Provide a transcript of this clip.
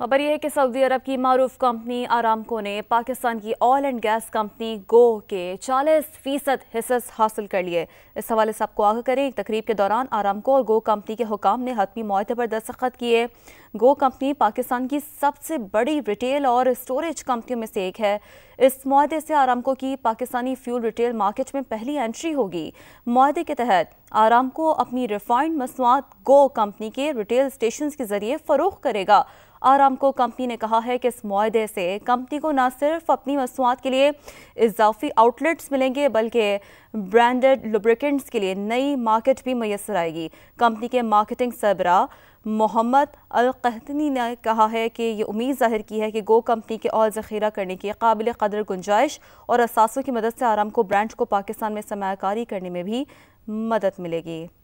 खबर यह है कि सऊदी अरब की मरूफ कंपनी आरामको ने पाकिस्तान की oil and gas company GO के 40 फीसद हिस्स हासिल कर लिए इस हवाले से आपको आगाह करें एक तकरीब के दौरान आरामको और गो कंपनी के हुकाम ने हतमी माहे पर दस्तखत किए गो कंपनी पाकिस्तान की सबसे बड़ी रिटेल और स्टोरेज कंपनियों में से एक है इस माहे से आरामको की पाकिस्तानी फ्यूल रिटेल मार्केट में पहली एंट्री होगी माहे के तहत आरामको अपनी रिफाइंड मसनूआत गो कंपनी के रिटेल स्टेशन के जरिए फरोख करेगा आरामको कंपनी ने कहा है कि इस माहदे से कंपनी को न सिर्फ अपनी मसूआत के लिए इजाफी आउटलेट्स मिलेंगे बल्कि ब्रांडेड लुब्रिकेंट्स के लिए नई मार्केट भी मैसर आएगी कंपनी के मार्केटिंग सरबरा मोहम्मद अलकहतनी ने कहा है कि ये उम्मीद जाहिर की है कि गो कंपनी के और ज़ख़ीरा करने की काबिल कदर गुंजाइश और असासों की मदद से आराम को ब्रांड को पाकिस्तान में समाकारी करने में भी मदद मिलेगी